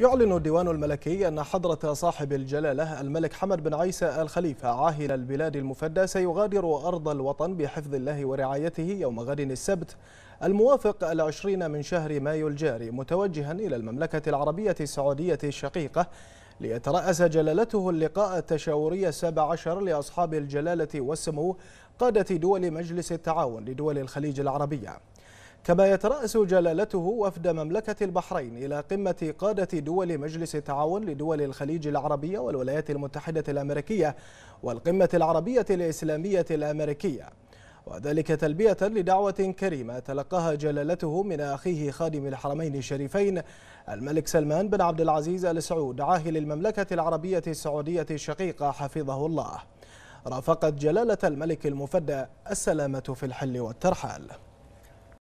يعلن الديوان الملكي أن حضرة صاحب الجلالة الملك حمد بن عيسى الخليفة عاهل البلاد المفدى سيغادر أرض الوطن بحفظ الله ورعايته يوم غد السبت الموافق العشرين من شهر مايو الجاري متوجها إلى المملكة العربية السعودية الشقيقة ليترأس جلالته اللقاء التشاوري السابع عشر لأصحاب الجلالة والسمو قادة دول مجلس التعاون لدول الخليج العربية كما يترأس جلالته وفد مملكة البحرين إلى قمة قادة دول مجلس التعاون لدول الخليج العربية والولايات المتحدة الأمريكية والقمة العربية الإسلامية الأمريكية وذلك تلبية لدعوة كريمة تلقاها جلالته من أخيه خادم الحرمين الشريفين الملك سلمان بن عبد العزيز آل سعود عاهل المملكة العربية السعودية الشقيقة حفظه الله رافقت جلالة الملك المفدى السلامة في الحل والترحال